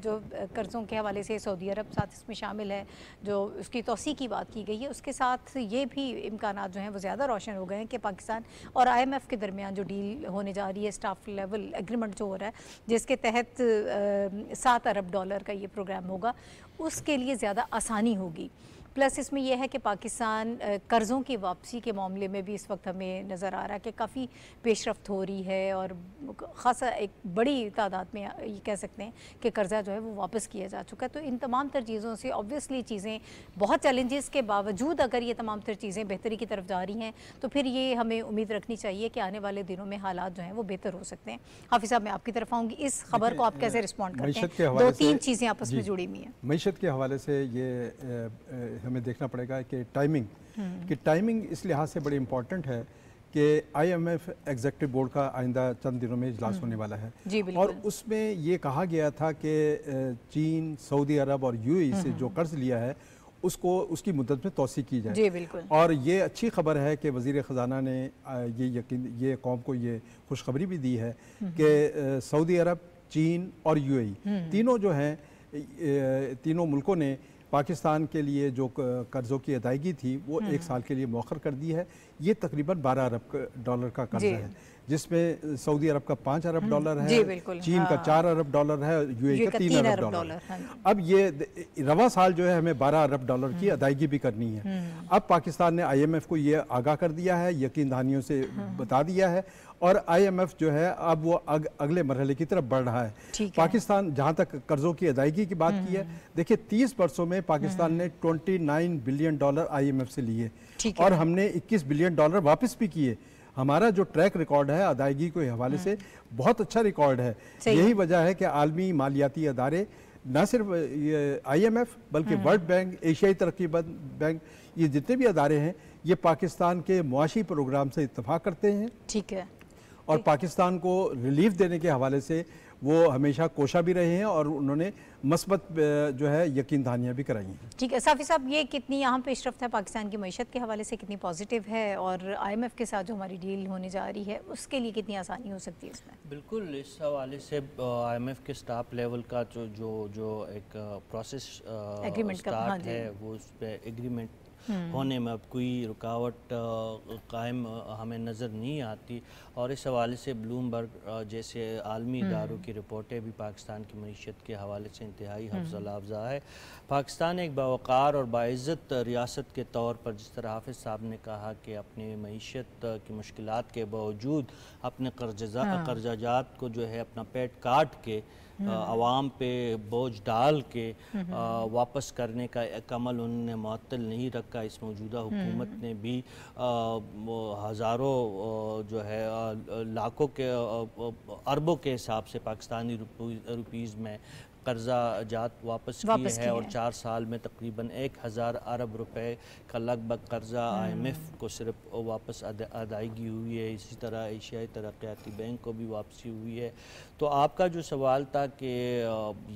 जो कर्ज़ों के हवाले से सऊदी अरब साथ इसमें शामिल है जो उसकी तोसी की बात की गई है उसके साथ ये भी इम्कान जो हैं वो ज़्यादा रोशन हो गए हैं कि पाकिस्तान और आई एम एफ़ के दरमियान जो डील होने जा रही है स्टाफ लेवल एग्रीमेंट जो हो रहा है जिसके तहत सात अरब डॉलर का ये प्रोग्राम होगा उसके लिए ज़्यादा आसानी होगी प्लस इसमें यह है कि पाकिस्तान कर्ज़ों की वापसी के मामले में भी इस वक्त हमें नज़र आ रहा है कि काफ़ी पेशरफ हो रही है और ख़ासा एक बड़ी तादाद में ये कह सकते हैं कि कर्ज़ा जो है वो वापस किया जा चुका है तो इन तमाम तर चीज़ों से ऑब्वियसली चीज़ें बहुत चैलेंजेस के बावजूद अगर ये तमाम तर चीज़ें बेहतरी की तरफ जा रही हैं तो फिर ये हमें उम्मीद रखनी चाहिए कि आने वाले दिनों में हालात जो हैं वो बेहतर हो सकते हैं हाफि साहब मैं आपकी तरफ आऊँगी इस खबर को आप कैसे रिस्पॉन्ड करते हैं दो तीन चीज़ें आपस में जुड़ी हुई हैं मीशत के हवाले से ये हमें देखना पड़ेगा कि टाइमिंग हम्म। कि टाइमिंग इस लिहाज से बड़ी इंपॉर्टेंट है कि आईएमएफ एग्जेक्टिव बोर्ड का आइंदा चंद दिनों में इजलास हम्म। होने वाला है और उसमें ये कहा गया था कि चीन सऊदी अरब और यू e से हम्म। जो कर्ज लिया है उसको उसकी मदद में तोसी की जाए जी बिल्कुल और ये अच्छी खबर है कि वजीर ख़जाना ने ये यकीन ये कौम को ये खुशखबरी भी दी है कि सऊदी अरब चीन और यूएई e तीनों जो हैं तीनों मुल्कों ने पाकिस्तान के लिए जो कर्ज़ों की अदायगी थी वो हम्म। एक साल के लिए मौखर कर दी है ये तकरीबन 12 अरब डॉलर का कर्ज है जिसमें सऊदी अरब का पाँच अरब हम्म। डॉलर है चीन हाँ। का चार अरब डॉलर है यूएई का तीन अरब डॉलर हाँ अब ये रवा साल जो है हमें बारह अरब डॉलर की हम्म। अदायगी भी करनी है अब पाकिस्तान ने आईएमएफ को ये आगाह कर दिया है यकीन दहानियों से बता दिया है और आईएमएफ जो है अब वो अग, अगले मरहले की तरफ बढ़ रहा है पाकिस्तान जहाँ तक कर्जों की अदायगी की बात की है हम्म। देखिए तीस वर्षों में पाकिस्तान हम्म। ने ट्वेंटी बिलियन डॉलर आई से लिए और हमने इक्कीस बिलियन डॉलर वापस भी किए हमारा जो ट्रैक रिकॉर्ड है अदायगी के हवाले से हम्म। बहुत अच्छा रिकॉर्ड है यही वजह है कि आलमी मालियाती अदारे न सिर्फ आई एम एफ बल्कि वर्ल्ड बैंक एशियाई तरक्की बैंक ये जितने भी अदारे हैं ये पाकिस्तान के मुआशी प्रोग्राम से इतफाक़ करते हैं ठीक है और पाकिस्तान को रिलीफ देने के हवाले से वो हमेशा कोशा भी रहे हैं और उन्होंने मस्बत जो है यकीन दहानियाँ भी कराई हैं ठीक है साफी साहब ये कितनी यहाँ पेशरफ है पाकिस्तान की मीशत के हवाले से कितनी पॉजिटिव है और आईएमएफ के साथ जो हमारी डील होने जा रही है उसके लिए कितनी आसानी हो सकती है इसमें बिल्कुल इस हवाले से आईएमएफ के स्टाफ लेवल का जो जो जो एक प्रोसेस एग्रीमेंट का हाँ है वो उस पर एग्रीमेंट होने में अब कोई रुकावट कायम हमें नज़र नहीं आती और इस हवाले से ब्लूमबर्ग जैसे आलमी हम्म। इदारों की रिपोर्टें भी पाकिस्तान की मीशत के हवाले से इंतहाई हफ्जल हम्म। अफजा है पाकिस्तान एक बावकार और बाज़त रियासत के तौर पर जिस तरह हाफिज साहब ने कहा कि अपनी मीशत की मुश्किल के बावजूद अपने कर्जा हाँ। कर्जाजात को जो है अपना पेट काट के हम्म। आवाम पे बोझ डाल के आ, हम्म। वापस करने का कमल उन्होंने मअतल नहीं रखा इस मौजूदा हम्म। हुकूमत ने भी हज़ारों जो है लाखों के अरबों के हिसाब से पाकिस्तानी रुपीज़ में कर्जा जात वापस, वापस किए हैं और चार साल में तकरीबन एक हज़ार अरब रुपए का लगभग कर्जा आईएमएफ हम्म। को सिर्फ वापस अदायगी हुई है इसी तरह एशियाई तरक्याती बैंक को भी वापसी हुई है तो आपका जो सवाल था कि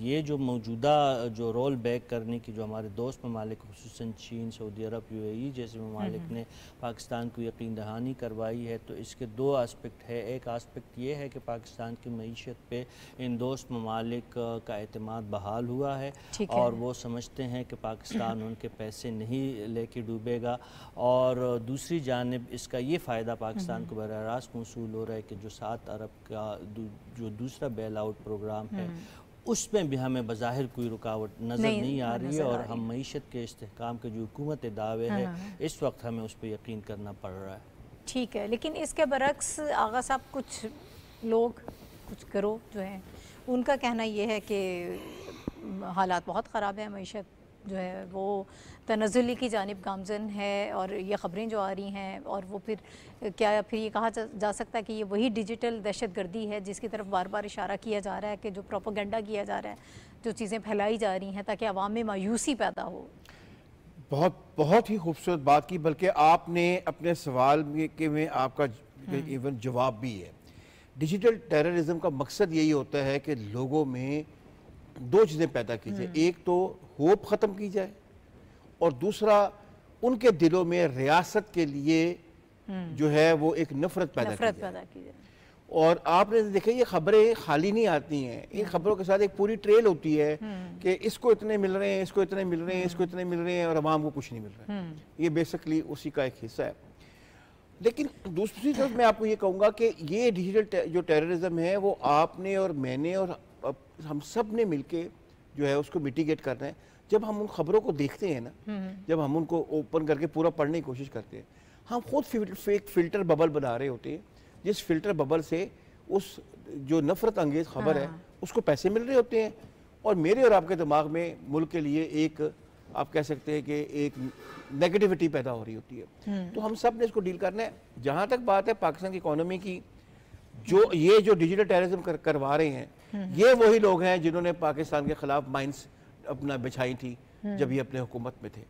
ये जो मौजूदा जो रोल बैक करने की जो हमारे दोस्त ममालिक खूस चीन सऊदी अरब यू ए जैसे ममालिक हम्म। ने पाकिस्तान को यकीन दहानी करवाई है तो इसके दो आस्पेक्ट है एक आस्पेक्ट ये है कि पाकिस्तान की मीशत पर इन दोस्त ममालिक का अतमाद बहाल हुआ है और है। वो समझते हैं कि पाकिस्तान उनके पैसे नहीं लेके डूबेगा और दूसरी जानब इसका ये फ़ायदा पाकिस्तान को बर रास्त मौसू हो रहा है कि जो सात अरब का दू, जो दूसरा बेल आउट प्रोग्राम है हम्म। उसमें भी हमें बज़ाहिर कोई रुकावट नज़र नहीं, नहीं आ हाँ, रही है और हम मीशत के इसकाम के जो हुकूमत दावे हैं हाँ, हाँ। इस वक्त हमें उस पर यकीन करना पड़ रहा है ठीक है लेकिन इसके बरक्स आगा साहब कुछ लोग कुछ करो जो हैं उनका कहना ये है कि हालात बहुत ख़राब है मीशत जो है वो तनजुली की जानब गामजन है और ये ख़बरें जो आ रही हैं और वो फिर क्या फिर ये कहा जा, जा सकता है कि ये वही डिजिटल दहशत गर्दी है जिसकी तरफ बार बार इशारा किया जा रहा है कि जो प्रोपोगंडा किया जा रहा है जो चीज़ें फैलाई जा रही हैं ताकि आवाम में मायूसी पैदा हो बहुत बहुत ही खूबसूरत बात की बल्कि आपने अपने सवाल के में आपका हाँ। इवन जवाब भी है डिजिटल टेररिज्म का मकसद यही होता है कि लोगों में दो चीज़ें पैदा की जाए हम्म। एक तो होप ख़त्म की जाए और दूसरा उनके दिलों में रियासत के लिए हम्म। जो है वो एक नफरत पैदा नफरत की, पैदा की जाए और आपने देखा ये खबरें खाली नहीं आती हैं इन हम्म। खबरों के साथ एक पूरी ट्रेल होती है कि इसको इतने मिल रहे हैं इसको इतने मिल रहे हैं इसको इतने मिल रहे हैं और आवाम को कुछ नहीं मिल रहा है ये बेसिकली उसी का एक हिस्सा है लेकिन दूसरी तरफ मैं आपको ये कहूँगा कि ये डिजिटल जो टेररिज्म है वो आपने और मैंने और हम सब ने मिल जो है उसको मिटिगेट करना है जब हम उन खबरों को देखते हैं ना हम्म। जब हम उनको ओपन करके पूरा पढ़ने की कोशिश करते हैं हम खुद एक फिल्टर बबल बना रहे होते हैं जिस फिल्टर बबल से उस जो नफरत अंगेज खबर हाँ। है उसको पैसे मिल रहे होते हैं और मेरे और आपके दिमाग में मुल्क के लिए एक आप कह सकते हैं कि एक नेगेटिविटी पैदा हो रही होती है हम्म। तो हम सब ने इसको डील करना है जहाँ तक बात है पाकिस्तान की इकोनॉमी की जो ये जो डिजिटल टेररिज्म कर, करवा रहे हैं हम्म। ये वही लोग हैं जिन्होंने पाकिस्तान के खिलाफ माइंस अपना बिछाई थी हम्म। जब ये अपने हुकूमत में थे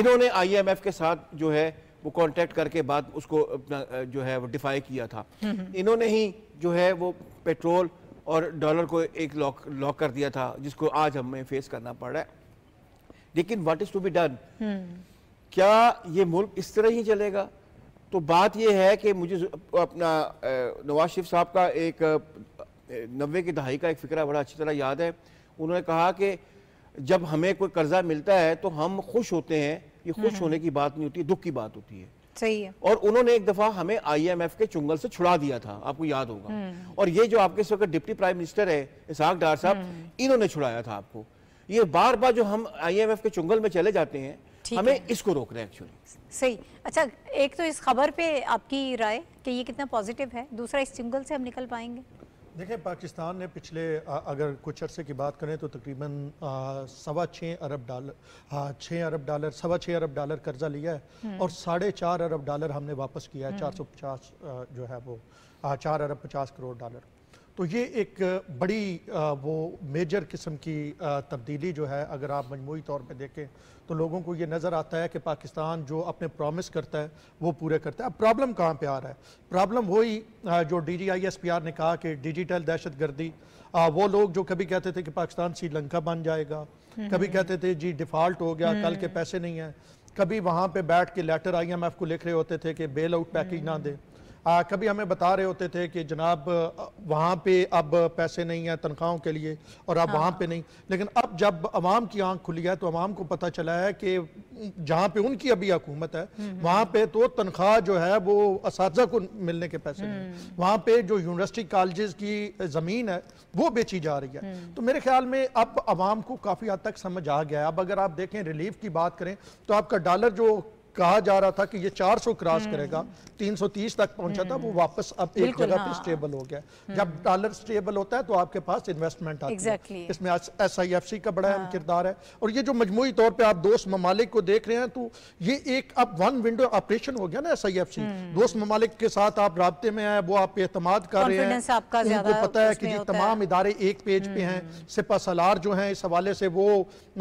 इन्होंने आई के साथ जो है वो कॉन्टेक्ट करके बाद उसको अपना जो है वो डिफाई किया था इन्होंने ही जो है वो पेट्रोल और डॉलर को एक लॉक लॉक कर दिया था जिसको आज हमें फेस करना पड़ रहा है लेकिन what is to be done क्या ये मुल्क इस तरह ही चलेगा तो बात यह है कि मुझे अपना नवाज शरीफ साहब का एक नब्बे की दहाई का एक फिक्र बड़ा अच्छी तरह याद है उन्होंने कहा कि जब हमें कोई कर्जा मिलता है तो हम खुश होते हैं ये खुश हम्म। होने की बात नहीं होती दुख की बात होती है सही है और उन्होंने एक दफा हमें आईएमएफ के चुंगल से छुड़ा दिया था आपको याद होगा हम्म। और ये जो आपके इस वक्त डिप्टी प्राइम मिनिस्टर है इसहाक डार साहब हम्म। इन्होंने छुड़ाया था आपको ये बार बार जो हम आईएमएफ के चुंगल में चले जाते हैं हमें इसको रोकना है एक्चुअली सही अच्छा एक तो इस खबर पे आपकी राय कि ये कितना पॉजिटिव है दूसरा इस चुंगल से हम निकल पाएंगे देखें पाकिस्तान ने पिछले अगर कुछ अरसे की बात करें तो तकरीबन सवा छः अरब डॉलर छः अरब डॉलर सवा छः अरब डॉलर कर्जा लिया है हम्म। और साढ़े चार अरब डॉलर हमने वापस किया है हम्म। चार सौ पचास जो है वो चार अरब पचास करोड़ डॉलर तो ये एक बड़ी वो मेजर किस्म की तब्दीली जो है अगर आप मजमू तौर पर देखें तो लोगों को ये नज़र आता है कि पाकिस्तान जो अपने प्रॉमिस करता है वो पूरे करता है अब प्रॉब्लम कहाँ पे आ रहा है प्रॉब्लम वही जो D G I S P R ने कहा कि डिजिटल दहशत गर्दी वो लोग जो कभी कहते थे कि पाकिस्तान श्रीलंका बन जाएगा हम्म, कभी हम्म, कहते थे जी डिफ़ाल्ट हो गया कल के हम्म। पैसे नहीं हैं कभी वहाँ पर बैठ के लेटर आई एम एफ को लिख रहे होते थे कि बेल आउट पैकेज ना दें आ, कभी हमें बता रहे होते थे कि जनाब वहाँ पे अब पैसे नहीं हैं तनख्वाहों के लिए और अब हाँ। वहाँ पे हाँ। नहीं लेकिन अब जब आवाम की आंख खुली है तो आवाम को पता चला है कि जहाँ पे उनकी अभी हुकूमत है हम्म, हम्म। वहाँ पे तो तनख्वाह जो है वो इस को मिलने के पैसे नहीं हम्म। वहाँ पे जो यूनिवर्सिटी कॉलेज की ज़मीन है वो बेची जा रही है तो मेरे ख्याल में अब आवाम को काफ़ी हद तक समझ आ गया है अब अगर आप देखें रिलीफ की बात करें तो आपका डॉलर जो कहा जा रहा था कि ये 400 क्रॉस हम्म। करेगा 330 तक पहुंचा था वो हम्म। वापस अब एक जगह हाँ। पे स्टेबल हो गया हम्म। जब डॉलर स्टेबल होता है तो आपके पास इन्वेस्टमेंट आती exactly. है इसमें एस आई एफ सी का बड़ा अहम हाँ। किरदार है और ये जो मजमुई तौर पे आप दोस्त ममालिक को देख रहे हैं तो ये एक अब वन विंडो ऑपरेशन हो गया ना एस आई एफ सी दोस्त ममालिक के साथ आप रबते में है वो आप एतम कर रहे हैं उनको पता है कि ये तमाम इदारे एक पेज पे हैं सिपा सलार जो है इस हवाले से वो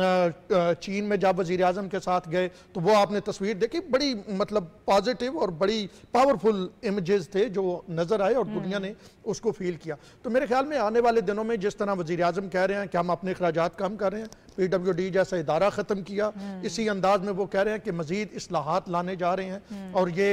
चीन में जब वजीर के साथ गए तो वो आपने तस्वीर देखी बड़ी मतलब पॉजिटिव और बड़ी पावरफुल इमेजेस थे जो नज़र आए और हम्म। दुनिया ने उसको फील किया तो मेरे ख्याल में आने वाले दिनों में जिस तरह वजी कह रहे हैं कि हम अपने अखराज कम कर रहे हैं पी डब्ल्यू डी जैसा इदारा ख़त्म किया हम्म। इसी अंदाज में वो कह रहे हैं कि मजीद असलाहत लाने जा रहे हैं हम्म। और ये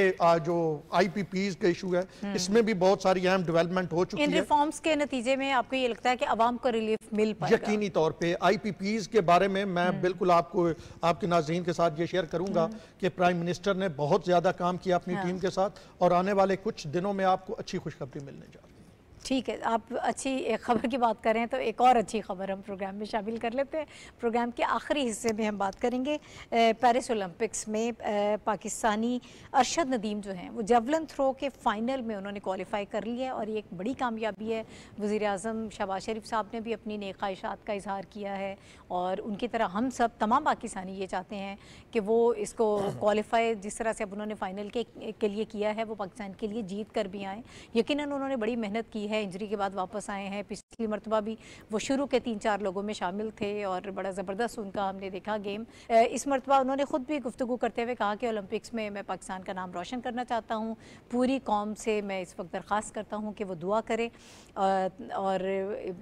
जो आई पी पीज का इशू है हम्म। इसमें भी बहुत सारी अहम डेवलपमेंट हो चुकी है रिफॉर्म्स के नतीजे में आपको ये लगता है कि आवाम को रिलीफ मिल यकीनी तौर पी पीज के बारे में मैं बिल्कुल आपको आपके नाजीन के साथ ये शेयर करूंगा कि प्राइम मिनिस्टर ने बहुत ज़्यादा काम किया अपनी टीम हाँ। के साथ और आने वाले कुछ दिनों में आपको अच्छी खुशखबरी मिलने जा रही है ठीक है आप अच्छी एक खबर की बात करें तो एक और अच्छी खबर हम प्रोग्राम में शामिल कर लेते हैं प्रोग्राम के आखिरी हिस्से में हम बात करेंगे पेरिस ओलंपिक्स में पाकिस्तानी अरशद नदीम जो हैं वो जवलन थ्रो के फ़ाइनल में उन्होंने क्वालिफाई कर लिया है और ये एक बड़ी कामयाबी है वज़ी अजम शबाज शरीफ साहब ने भी अपनी नेक ख्वाहिशात का इजहार किया है और उनकी तरह हम सब तमाम पाकिस्तानी ये चाहते हैं कि वो इसको क्वालिफाई जिस तरह से अब उन्होंने फ़ाइनल के, लिए किया है वो पाकिस्तान के लिए जीत कर भी आएँ यकीन उन्होंने बड़ी मेहनत की है है इंजरी के बाद वापस आए हैं पिछली मरतबा भी वो शुरू के तीन चार लोगों में शामिल थे और बड़ा ज़बरदस्त उनका हमने देखा गेम इस मरतबा उन्होंने ख़ुद भी गुफ्तु करते हुए कहा कि ओलंपिक्स में मैं पाकिस्तान का नाम रोशन करना चाहता हूँ पूरी कौम से मैं इस वक्त दरख्वास्त करता हूँ कि वो दुआ करें और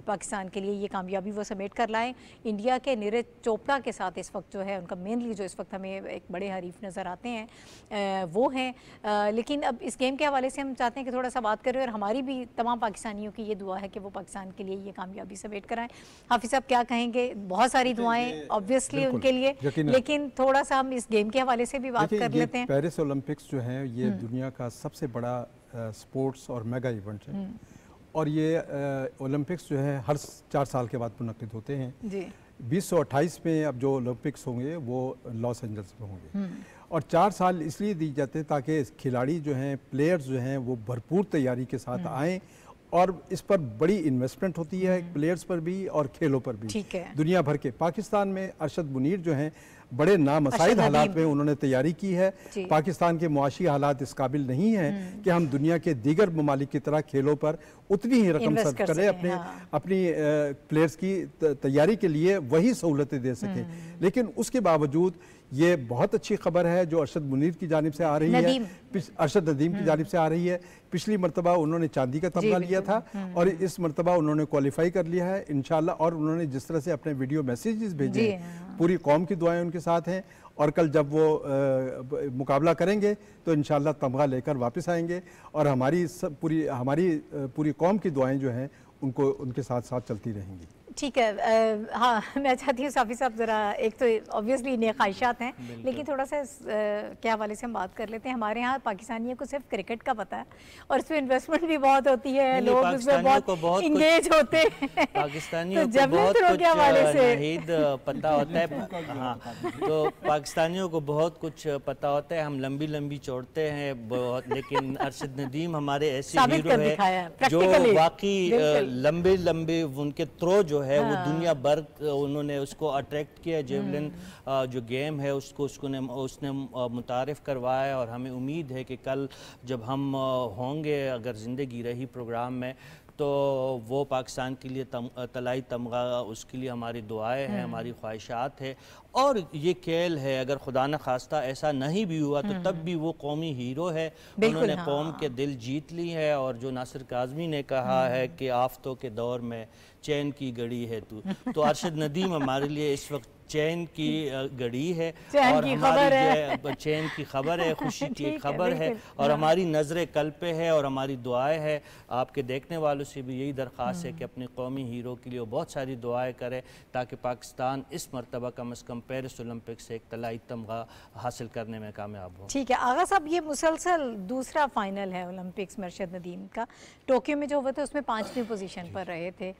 पाकिस्तान के लिए ये कामयाबी वो समेट कर लाएँ इंडिया के नीरज चोपड़ा के साथ इस वक्त जो है उनका मेनली जो इस वक्त हमें एक बड़े हरीफ नज़र आते हैं वो हैं लेकिन अब इस गेम के हवाले से हम चाहते हैं कि थोड़ा सा बात करें और हमारी भी तमाम पाकिस्तान पाकिस्तानियों की ये दुआ है कि वो पाकिस्तान के लिए ये कामयाबी से वेट कराएं हाफिज साहब क्या कहेंगे बहुत सारी दुआएं ऑब्वियसली उनके लिए लेकिन थोड़ा सा हम इस गेम के हवाले से भी बात कर लेते हैं पेरिस ओलंपिक्स जो है ये हम्म। दुनिया का सबसे बड़ा स्पोर्ट्स और मेगा इवेंट है और ये ओलंपिक्स जो है हर चार साल के बाद मुनद होते हैं बीस सौ अट्ठाईस में अब जो ओलंपिक्स होंगे वो लॉस एंजल्स में होंगे हम्म। और चार साल इसलिए दी जाते हैं ताकि खिलाड़ी जो हैं प्लेयर्स जो हैं वो भरपूर तैयारी के साथ हम्म। आएँ और इस पर बड़ी इन्वेस्टमेंट होती है प्लेयर्स हम्म। पर भी और खेलों पर भी ठीक है दुनिया भर के पाकिस्तान में अरशद मुनीर जो हैं बड़े नामसाइद हालात में उन्होंने तैयारी की है पाकिस्तान के मुआशी हालात इस काबिल नहीं हैं हम्म। कि हम दुनिया के दीगर ममालिक की तरह खेलों पर उतनी ही रकम सर्व कर करें अपने हाँ। अपनी प्लेयर्स की तैयारी के लिए वही सहूलतें दे सकें हम्म। लेकिन उसके बावजूद ये बहुत अच्छी खबर है जो अरशद मुनीर की जानब से आ रही है अरशद नदीम की हम्म। जानब से आ रही है पिछली मरतबा उन्होंने चांदी का तमगा लिया था हम्म। और इस मरतबा उन्होंने क्वालिफाई कर लिया है इन और उन्होंने जिस तरह से अपने वीडियो मैसेजेस भेजे पूरी कौम की दुआएं उनके साथ हैं और कल जब वो आ, मुकाबला करेंगे तो इन तमगा लेकर वापस आएंगे और हमारी सब पूरी हमारी पूरी कौम की दुआएं जो हैं उनको उनके साथ साथ चलती रहेंगी ठीक है आ, हाँ (laughs) मैं चाहती हूँ साफ़ी साहब ज़रा एक तो ऑब्वियसली नए ख्वाहिशात हैं लेकिन थोड़ा सा क्या हवाले से हम बात कर लेते हैं हमारे यहाँ पाकिस्तानियों को सिर्फ क्रिकेट का पता है और उसमें इन्वेस्टमेंट भी बहुत होती है लोग उसमें बहुत, बहुत इंगेज होते हैं (laughs) पाकिस्तानियों तो बहुत के हवाले से पता (laughs) होता है हाँ तो पाकिस्तानियों को बहुत कुछ पता होता है हम लंबी लंबी चौड़ते हैं बहुत लेकिन अरशद नदीम हमारे ऐसे हीरो हैं जो बाकी लंबे लंबे उनके थ्रो जो है हाँ। वो दुनिया भर उन्होंने उसको अट्रैक्ट किया जेवलिन हम्म। जो गेम है उसको ने, उसने मुतारफ करवाया और हमें उम्मीद है कि कल जब हम होंगे अगर ज़िंदगी रही प्रोग्राम में तो वो पाकिस्तान के लिए तम, तलाई तमगा उसके लिए हमारी दुआएं हैं हम्म। हमारी ख्वाहिशात है और ये कैल है अगर खुदा न खास्ता ऐसा नहीं भी हुआ तो तब हम्म। भी वो कौमी हीरो है उन्होंने हाँ। कौम के दिल जीत ली है और जो नासिर काजमी ने कहा है हम्म। कि आफतों के दौर में चैन की गड़ी है तू तो (laughs) अरशद नदीम हमारे लिए इस वक्त चैन की (laughs) घड़ी है और हमारी चैन की खबर है (laughs) खुशी की खबर है और हाँ। हमारी नज़र कल पे है और हमारी दुआएं है आपके देखने वालों से भी यही दरख्वास्त है हम्म। कि अपने कौमी हीरो के लिए बहुत सारी दुआएं करें ताकि पाकिस्तान इस मरतबा कम अज़ कम पेरिस ओलंपिक से एक तलाई तमगा हासिल करने में कामयाब हो ठीक है आगा साहब ये मुसलसल दूसरा फाइनल है ओलंपिक्स मरशद नदीम का टोक्यो में जो हुआ था उसमें पाँचवीं पोजिशन पर रहे थे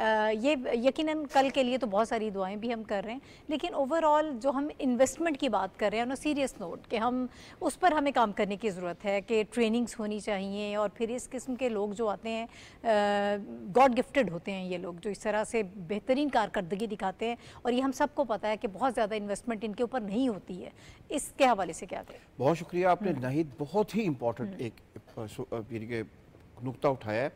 ये यकीनन कल के लिए तो बहुत सारी दुआएं भी हम कर रहे हैं लेकिन ओवरऑल जो हम इन्वेस्टमेंट की बात कर रहे हैं ना सीरियस नोट कि हम उस पर हमें काम करने की ज़रूरत है कि ट्रेनिंग्स होनी चाहिए और फिर इस किस्म के लोग जो आते हैं गॉड गिफ्टेड होते हैं ये लोग जो इस तरह से बेहतरीन कारकर्दगी दिखाते हैं और ये हम सबको पता है कि बहुत ज़्यादा इन्वेस्टमेंट इनके ऊपर नहीं होती है इसके हवाले से क्या करें बहुत शुक्रिया आपने हम्म। नहीं बहुत ही इम्पोर्टेंट हम्म। एक नुकता उठाया है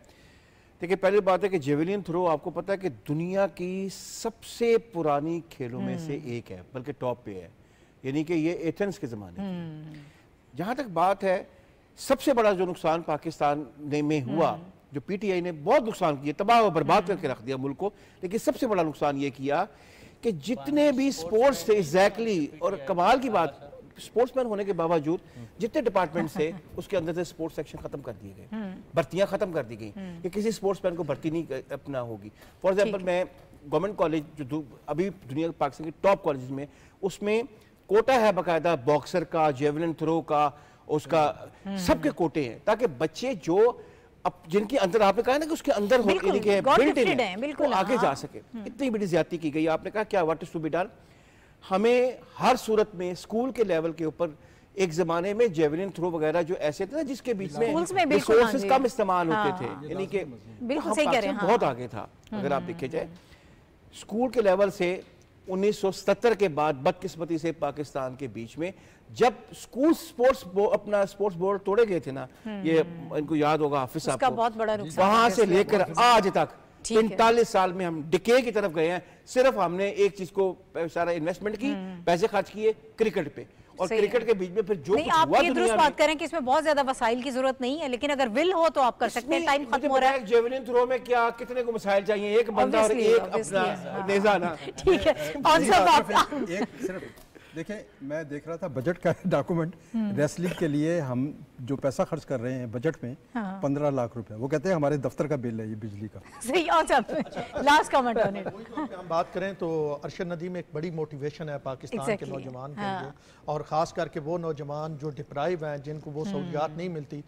देखिए पहली बात है कि जेवलिन थ्रो आपको पता है कि दुनिया की सबसे पुरानी खेलों में से हम्म। एक है बल्कि टॉप पे है यानी कि ये एथेंस के ज़माने हम्म। जहां तक बात है सबसे बड़ा जो नुकसान पाकिस्तान ने में हुआ हम्म। जो पीटीआई ने बहुत नुकसान किया तबाह और बर्बाद करके रख दिया मुल्क को लेकिन सबसे बड़ा नुकसान ये किया कि जितने भी स्पोर्ट्स थे एग्जैक्टली और कमाल की बात स्पोर्ट्समैन होने के बावजूद जितने डिपार्टमेंट से उसके अंदर से स्पोर्ट्स सेक्शन खत्म कर दिए गए हम्म। भर्तियां खत्म कर दी गई हम्म। कि किसी स्पोर्ट्समैन को भर्ती नहीं अपना होगी फॉर एग्जाम्पल मैं गवर्नमेंट कॉलेज जो अभी दुनिया के पाकिस्तान के टॉप कॉलेज में उसमें कोटा है बाकायदा बॉक्सर का जेवलिन थ्रो का उसका हम्म। सबके कोटे हैं ताकि बच्चे जो अब जिनके अंदर आपने कहा ना कि उसके अंदर हो बिल्कुल, है, बिल्कुल, आगे जा हाँ। सके इतनी बड़ी ज्यादा की गई आपने कहा क्या what is to be done हमें हर सूरत में स्कूल के लेवल के ऊपर एक जमाने में जेवलिन थ्रो वगैरह जो ऐसे थे ना जिसके बीच में रिसोर्सेज कम इस्तेमाल होते हाँ। थे यानी कि बिल्कुल हाँ, सही कह रहे हैं बहुत हाँ। आगे था हम्म। अगर आप देखे जाए स्कूल के लेवल से 1970 के बाद बदकिस्मती से पाकिस्तान के बीच में जब स्कूल स्पोर्ट्स अपना स्पोर्ट्स बोर्ड तोड़े गए थे ना हम्म। ये इनको याद होगा बहुत बड़ा वहां से लेकर आज तक पैंतालीस साल में हम डिके की तरफ गए हैं सिर्फ हमने एक चीज को सारा इन्वेस्टमेंट की हम्म। पैसे खर्च किए क्रिकेट पे और क्रिकेट के बीच में फिर जो नहीं, कुछ आप हुआ ये दुरुस्त बात करें कि इसमें बहुत ज्यादा वसाइल की जरूरत नहीं है लेकिन अगर विल हो तो आप कर सकते हैं टाइम खत्म हो रहा है जेवलिन थ्रो में क्या कितने को मसाइल चाहिए एक बंदा और एक अपना हाँ। नेजा ना ठीक है (laughs) देखें मैं देख रहा था बजट का डॉक्यूमेंट (laughs) हम्म। रेसलिंग के लिए हम जो पैसा खर्च कर रहे हैं बजट में हाँ। पंद्रह हाँ। लाख रुपए वो कहते हैं हमारे दफ्तर का बिल है ये बिजली का (laughs) सही अच्छा लास्ट कमेंट ऑन हम बात करें तो अरशद नदी में एक बड़ी मोटिवेशन है पाकिस्तान exactly. के नौजवान हाँ। के लिए और ख़ास करके वो नौजवान जो डिप्राइव हैं जिनको वो हम्म। सहूलियात नहीं मिलती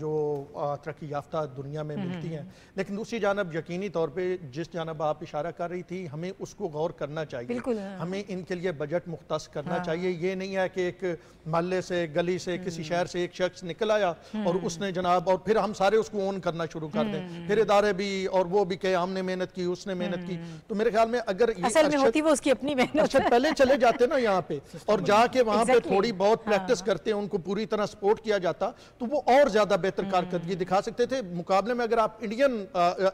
जो तरक्की याफ्ता दुनिया में मिलती हम्म। हैं लेकिन दूसरी जानब यकीनी तौर पर जिस जानब आप इशारा कर रही थी हमें उसको गौर करना चाहिए हाँ। हमें इनके लिए बजट मुख्त करना हाँ। चाहिए ये नहीं है कि एक महल्ले से गली से किसी हम्म। शहर से एक शख्स निकल आया और हम्म। उसने जनाब और फिर हम सारे उसको ओन करना शुरू कर दें हम्म। फिर इदारे भी और वो भी कहे हमने मेहनत की उसने मेहनत की तो मेरे ख्याल में अगर अच्छा पहले चले जाते ना यहाँ पे और जाके वहाँ पे थोड़ी बहुत प्रैक्टिस हाँ। करते हैं उनको पूरी तरह सपोर्ट किया जाता तो वो और ज्यादा बेहतर कारकर्दगी दिखा सकते थे मुकाबले में अगर आप इंडियन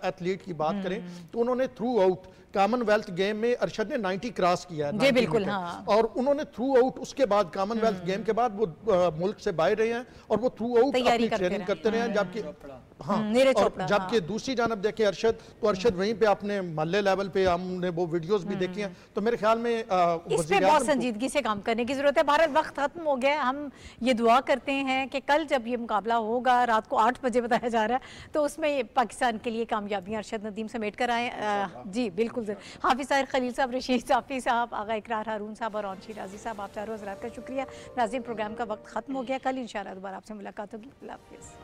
एथलीट की बात करें तो उन्होंने थ्रू आउट कॉमनवेल्थ गेम में अरशद ने 90 क्रॉस किया है जी बिल्कुल हाँ। और उन्होंने थ्रू आउट उसके बाद कॉमनवेल्थ गेम के बाद वो आ, मुल्क से बाहर रहे हैं और वो थ्रू आउट अपनी ट्रेनिंग करते रहे हैं हाँ। जबकि हाँ हम्म, जबकि हाँ। दूसरी जानब देखे अरशद तो अरशद वहीं पे आपने महल्ले लेवल पे हमने वो वीडियोस भी देखी हैं हम्म। तो मेरे ख्याल में आ, इस पे बहुत संजीदगी से काम करने की जरूरत है भारत वक्त खत्म हो गया हम ये दुआ करते हैं कि कल जब ये मुकाबला होगा रात को आठ बजे बताया जा रहा है तो उसमें पाकिस्तान के लिए कामयाबियाँ अरशद नदीम समेट कर आए जी बिल्कुल हाफिज साहिर खलील साहब रशीद साफ़ी साहब आगा इकरार हारून साहब और रौनशी राजी साहब आप चारों हजरात का शुक्रिया नाजिम प्रोग्राम का वक्त खत्म हो गया कल इन दोबारा आपसे मुलाकात होगी अल्लाह हाफिज़